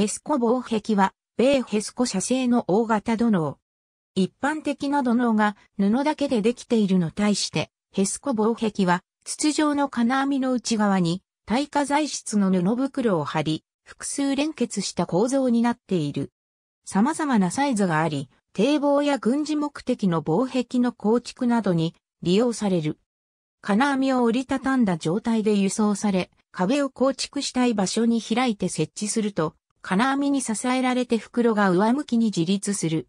ヘスコ防壁は、米ヘスコ社製の大型土の一般的な土のが布だけでできているの対して、ヘスコ防壁は、筒状の金網の内側に、耐火材質の布袋を貼り、複数連結した構造になっている。様々なサイズがあり、堤防や軍事目的の防壁の構築などに利用される。金網を折りたたんだ状態で輸送され、壁を構築したい場所に開いて設置すると、金網に支えられて袋が上向きに自立する。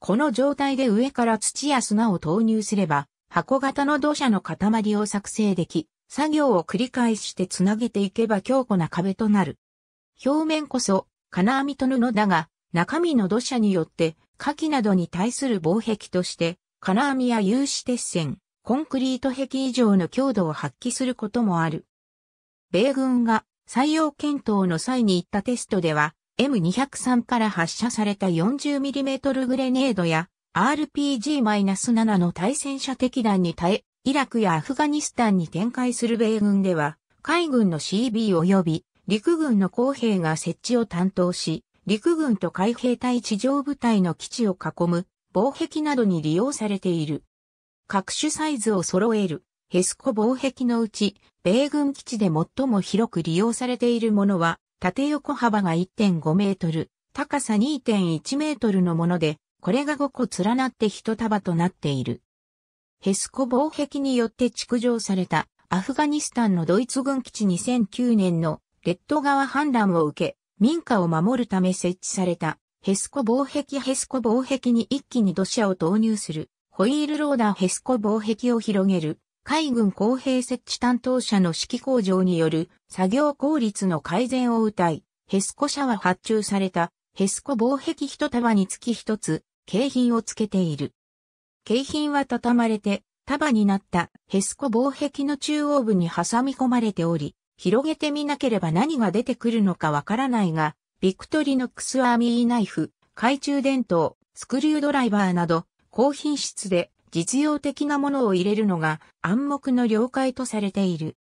この状態で上から土や砂を投入すれば、箱型の土砂の塊を作成でき、作業を繰り返してつなげていけば強固な壁となる。表面こそ金網と布だが、中身の土砂によって、火器などに対する防壁として、金網や有刺鉄線、コンクリート壁以上の強度を発揮することもある。米軍が採用検討の際に行ったテストでは、M203 から発射された 40mm グレネードや RPG-7 の対戦車敵弾に耐え、イラクやアフガニスタンに展開する米軍では、海軍の CB 及び陸軍の工兵が設置を担当し、陸軍と海兵隊地上部隊の基地を囲む防壁などに利用されている。各種サイズを揃えるヘスコ防壁のうち米軍基地で最も広く利用されているものは、縦横幅が1.5メートル、高さ2.1メートルのもので、これが5個連なって一束となっている。ヘスコ防壁によって築城されたアフガニスタンのドイツ軍基地2009年のレッド川氾濫を受け、民家を守るため設置されたヘスコ防壁ヘスコ防壁に一気に土砂を投入するホイールローダーヘスコ防壁を広げる海軍公平設置担当者の指揮工場による作業効率の改善を謳い、ヘスコ社は発注されたヘスコ防壁一束につき一つ、景品をつけている。景品は畳まれて、束になったヘスコ防壁の中央部に挟み込まれており、広げてみなければ何が出てくるのかわからないが、ビクトリノックスアーミーナイフ、懐中電灯、スクリュードライバーなど、高品質で実用的なものを入れるのが暗黙の了解とされている。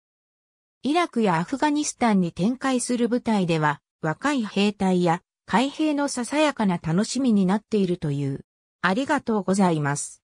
イラクやアフガニスタンに展開する部隊では若い兵隊や海兵のささやかな楽しみになっているという。ありがとうございます。